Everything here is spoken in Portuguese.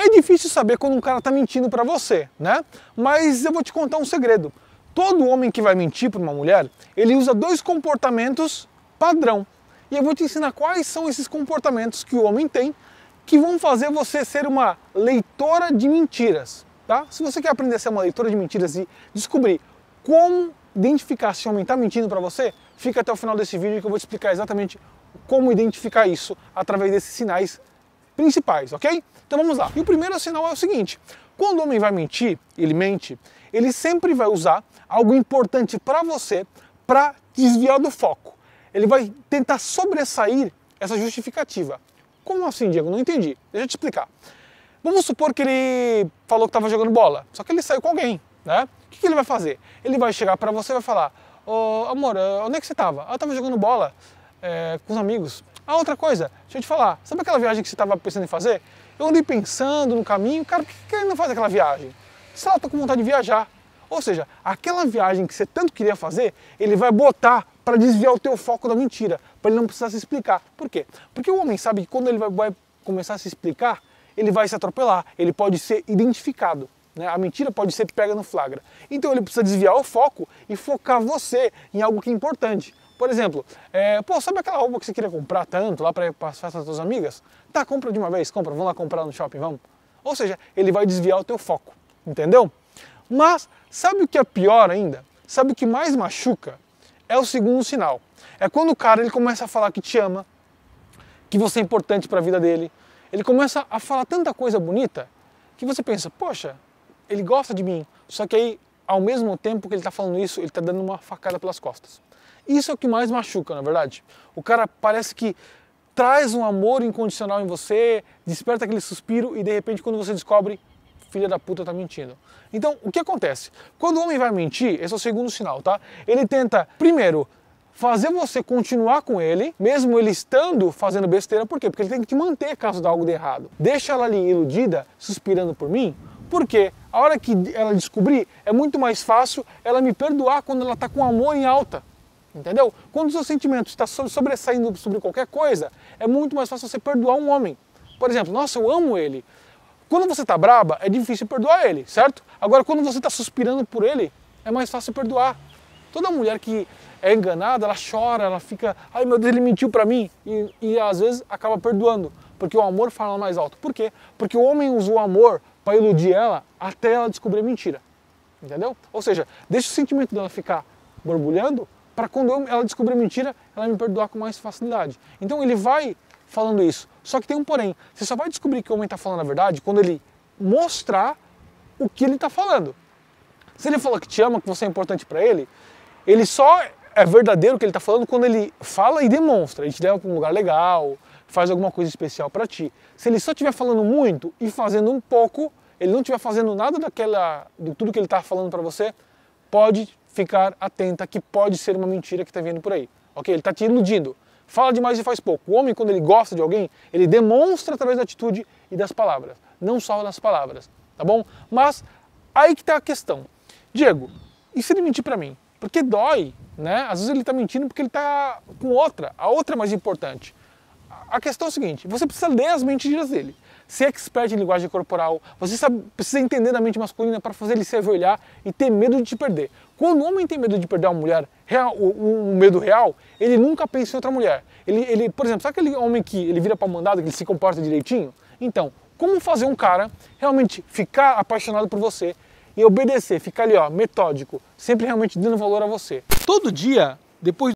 É difícil saber quando um cara está mentindo para você, né? Mas eu vou te contar um segredo. Todo homem que vai mentir para uma mulher, ele usa dois comportamentos padrão. E eu vou te ensinar quais são esses comportamentos que o homem tem que vão fazer você ser uma leitora de mentiras, tá? Se você quer aprender a ser uma leitora de mentiras e descobrir como identificar se o homem está mentindo para você, fica até o final desse vídeo que eu vou te explicar exatamente como identificar isso através desses sinais principais, ok? Então vamos lá. E o primeiro sinal é o seguinte: quando o homem vai mentir, ele mente, ele sempre vai usar algo importante para você para desviar do foco. Ele vai tentar sobressair essa justificativa. Como assim, Diego? Não entendi. Deixa eu te explicar. Vamos supor que ele falou que estava jogando bola, só que ele saiu com alguém, né? O que, que ele vai fazer? Ele vai chegar para você e vai falar: Ô oh, amor, eh, onde é que você estava? Ah, eu estava jogando bola é, com os amigos. Ah, outra coisa, deixa eu te falar, sabe aquela viagem que você estava pensando em fazer? Eu andei pensando no caminho, cara, por que ele não faz aquela viagem? Sei lá, estou com vontade de viajar. Ou seja, aquela viagem que você tanto queria fazer, ele vai botar para desviar o teu foco da mentira, para ele não precisar se explicar. Por quê? Porque o homem sabe que quando ele vai, vai começar a se explicar, ele vai se atropelar, ele pode ser identificado. Né? A mentira pode ser pega no flagra. Então ele precisa desviar o foco e focar você em algo que é importante. Por exemplo, é, pô, sabe aquela roupa que você queria comprar tanto lá para passar para as suas amigas? Tá, compra de uma vez, compra, vamos lá comprar no shopping, vamos. Ou seja, ele vai desviar o teu foco, entendeu? Mas sabe o que é pior ainda? Sabe o que mais machuca? É o segundo sinal. É quando o cara ele começa a falar que te ama, que você é importante para a vida dele. Ele começa a falar tanta coisa bonita que você pensa, poxa, ele gosta de mim. Só que aí, ao mesmo tempo que ele está falando isso, ele está dando uma facada pelas costas. Isso é o que mais machuca, na é verdade. O cara parece que traz um amor incondicional em você, desperta aquele suspiro e de repente quando você descobre, filha da puta tá mentindo. Então, o que acontece? Quando o homem vai mentir, esse é o segundo sinal, tá? Ele tenta, primeiro, fazer você continuar com ele, mesmo ele estando fazendo besteira, por quê? Porque ele tem que te manter caso dá algo de errado. Deixa ela ali iludida, suspirando por mim, porque a hora que ela descobrir, é muito mais fácil ela me perdoar quando ela tá com amor em alta entendeu? Quando o seu sentimento está sobressaindo sobre qualquer coisa, é muito mais fácil você perdoar um homem. Por exemplo, nossa, eu amo ele. Quando você está braba, é difícil perdoar ele, certo? Agora, quando você está suspirando por ele, é mais fácil perdoar. Toda mulher que é enganada, ela chora, ela fica, ai meu Deus, ele mentiu para mim, e, e às vezes acaba perdoando, porque o amor fala mais alto. Por quê? Porque o homem usou o amor para iludir ela até ela descobrir a mentira. Entendeu? Ou seja, deixa o sentimento dela ficar borbulhando para quando eu, ela descobrir a mentira, ela me perdoar com mais facilidade. Então ele vai falando isso. Só que tem um porém. Você só vai descobrir que o homem está falando a verdade quando ele mostrar o que ele está falando. Se ele falou que te ama, que você é importante para ele, ele só é verdadeiro o que ele está falando quando ele fala e demonstra. Ele te leva para um lugar legal, faz alguma coisa especial para ti. Se ele só estiver falando muito e fazendo um pouco, ele não estiver fazendo nada daquela, de tudo que ele está falando para você, pode ficar atenta que pode ser uma mentira que está vindo por aí. Ok? Ele está te iludindo. Fala demais e faz pouco. O homem, quando ele gosta de alguém, ele demonstra através da atitude e das palavras, não só das palavras, tá bom? Mas aí que está a questão. Diego, e se ele mentir para mim? Porque dói, né? Às vezes ele está mentindo porque ele está com outra, a outra é mais importante. A questão é a seguinte: você precisa ler as mentiras dele ser expert em linguagem corporal, você sabe, precisa entender a mente masculina para fazer ele se olhar e ter medo de te perder. Quando o homem tem medo de perder uma mulher, real, um medo real, ele nunca pensa em outra mulher. Ele, ele por exemplo, sabe aquele homem que ele vira para mandado, que ele se comporta direitinho? Então, como fazer um cara realmente ficar apaixonado por você e obedecer, ficar ali, ó, metódico, sempre realmente dando valor a você? Todo dia, depois